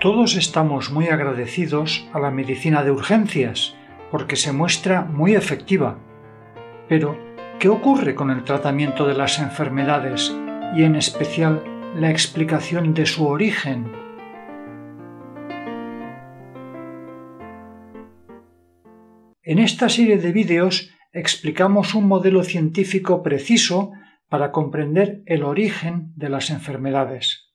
Todos estamos muy agradecidos a la medicina de urgencias porque se muestra muy efectiva. Pero, ¿qué ocurre con el tratamiento de las enfermedades y en especial la explicación de su origen? En esta serie de vídeos explicamos un modelo científico preciso para comprender el origen de las enfermedades.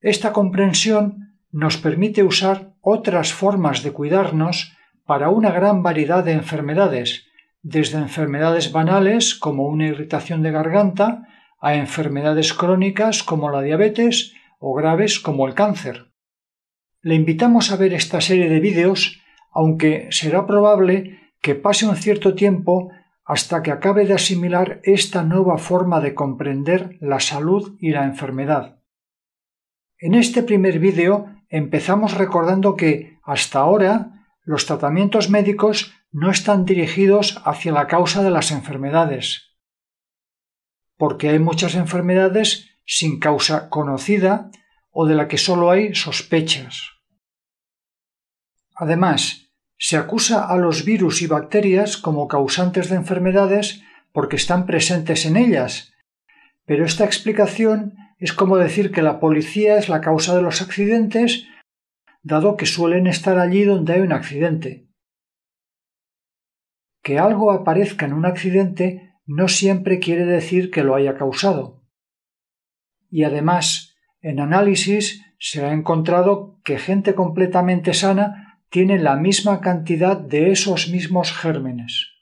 Esta comprensión nos permite usar otras formas de cuidarnos para una gran variedad de enfermedades, desde enfermedades banales como una irritación de garganta a enfermedades crónicas como la diabetes o graves como el cáncer. Le invitamos a ver esta serie de vídeos, aunque será probable que pase un cierto tiempo hasta que acabe de asimilar esta nueva forma de comprender la salud y la enfermedad. En este primer vídeo empezamos recordando que, hasta ahora, los tratamientos médicos no están dirigidos hacia la causa de las enfermedades, porque hay muchas enfermedades sin causa conocida o de la que solo hay sospechas. Además, se acusa a los virus y bacterias como causantes de enfermedades porque están presentes en ellas, pero esta explicación es como decir que la policía es la causa de los accidentes, dado que suelen estar allí donde hay un accidente. Que algo aparezca en un accidente no siempre quiere decir que lo haya causado. Y además, en análisis se ha encontrado que gente completamente sana tiene la misma cantidad de esos mismos gérmenes.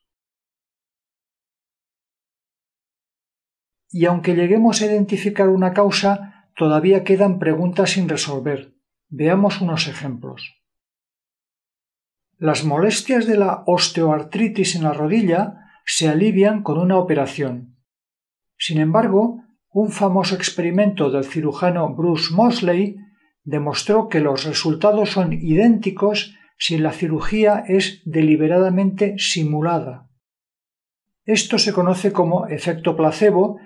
y aunque lleguemos a identificar una causa, todavía quedan preguntas sin resolver. Veamos unos ejemplos. Las molestias de la osteoartritis en la rodilla se alivian con una operación. Sin embargo, un famoso experimento del cirujano Bruce Mosley demostró que los resultados son idénticos si la cirugía es deliberadamente simulada. Esto se conoce como efecto placebo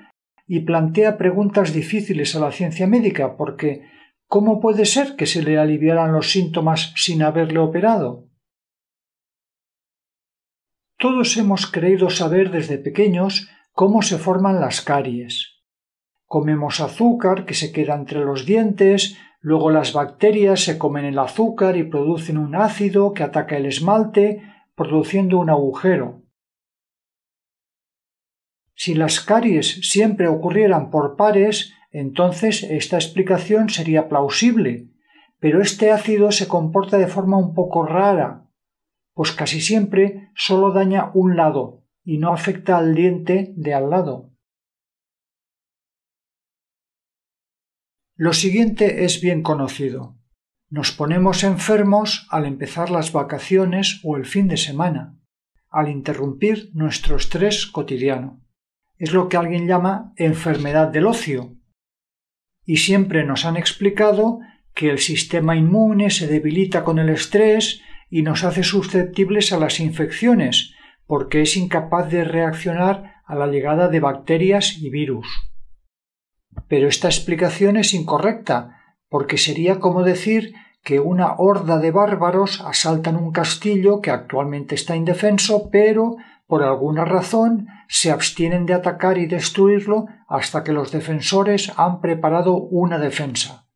y plantea preguntas difíciles a la ciencia médica porque ¿cómo puede ser que se le aliviaran los síntomas sin haberle operado? Todos hemos creído saber desde pequeños cómo se forman las caries. Comemos azúcar que se queda entre los dientes, luego las bacterias se comen el azúcar y producen un ácido que ataca el esmalte, produciendo un agujero. Si las caries siempre ocurrieran por pares, entonces esta explicación sería plausible, pero este ácido se comporta de forma un poco rara, pues casi siempre solo daña un lado y no afecta al diente de al lado. Lo siguiente es bien conocido. Nos ponemos enfermos al empezar las vacaciones o el fin de semana, al interrumpir nuestro estrés cotidiano es lo que alguien llama enfermedad del ocio. Y siempre nos han explicado que el sistema inmune se debilita con el estrés y nos hace susceptibles a las infecciones, porque es incapaz de reaccionar a la llegada de bacterias y virus. Pero esta explicación es incorrecta, porque sería como decir que una horda de bárbaros asaltan un castillo que actualmente está indefenso, pero por alguna razón, se abstienen de atacar y destruirlo hasta que los defensores han preparado una defensa.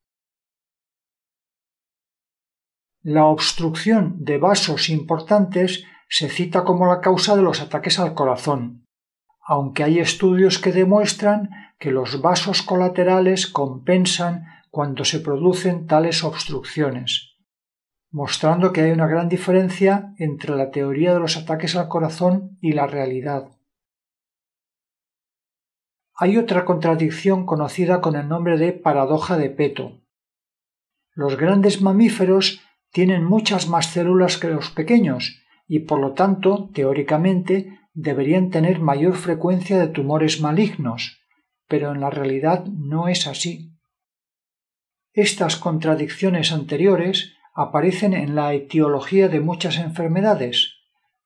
La obstrucción de vasos importantes se cita como la causa de los ataques al corazón, aunque hay estudios que demuestran que los vasos colaterales compensan cuando se producen tales obstrucciones mostrando que hay una gran diferencia entre la teoría de los ataques al corazón y la realidad. Hay otra contradicción conocida con el nombre de paradoja de Peto. Los grandes mamíferos tienen muchas más células que los pequeños y por lo tanto, teóricamente, deberían tener mayor frecuencia de tumores malignos, pero en la realidad no es así. Estas contradicciones anteriores aparecen en la etiología de muchas enfermedades.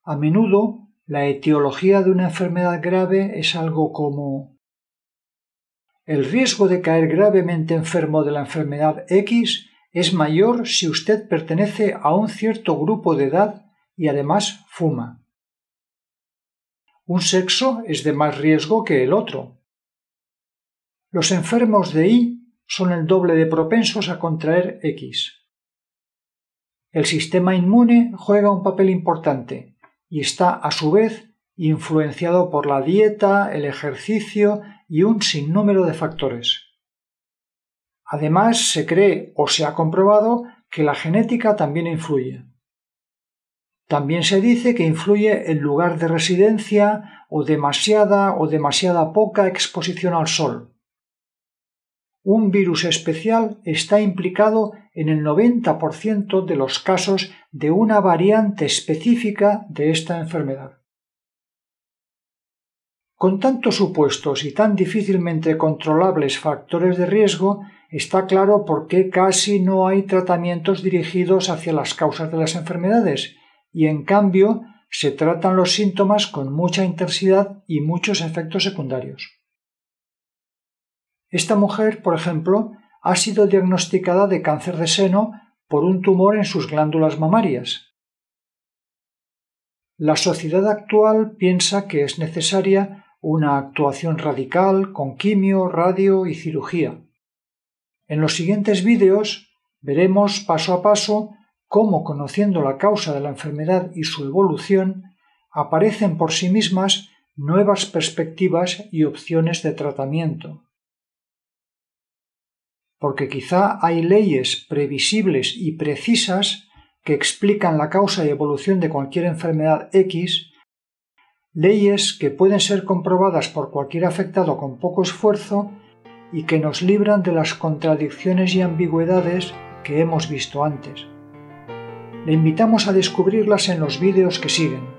A menudo, la etiología de una enfermedad grave es algo como el riesgo de caer gravemente enfermo de la enfermedad X es mayor si usted pertenece a un cierto grupo de edad y además fuma. Un sexo es de más riesgo que el otro. Los enfermos de Y son el doble de propensos a contraer X. El sistema inmune juega un papel importante y está a su vez influenciado por la dieta, el ejercicio y un sinnúmero de factores. Además, se cree o se ha comprobado que la genética también influye. También se dice que influye el lugar de residencia o demasiada o demasiada poca exposición al sol, un virus especial está implicado en el 90% de los casos de una variante específica de esta enfermedad. Con tantos supuestos y tan difícilmente controlables factores de riesgo, está claro por qué casi no hay tratamientos dirigidos hacia las causas de las enfermedades, y en cambio se tratan los síntomas con mucha intensidad y muchos efectos secundarios. Esta mujer, por ejemplo, ha sido diagnosticada de cáncer de seno por un tumor en sus glándulas mamarias. La sociedad actual piensa que es necesaria una actuación radical con quimio, radio y cirugía. En los siguientes vídeos veremos paso a paso cómo, conociendo la causa de la enfermedad y su evolución, aparecen por sí mismas nuevas perspectivas y opciones de tratamiento porque quizá hay leyes previsibles y precisas que explican la causa y evolución de cualquier enfermedad X, leyes que pueden ser comprobadas por cualquier afectado con poco esfuerzo y que nos libran de las contradicciones y ambigüedades que hemos visto antes. Le invitamos a descubrirlas en los vídeos que siguen.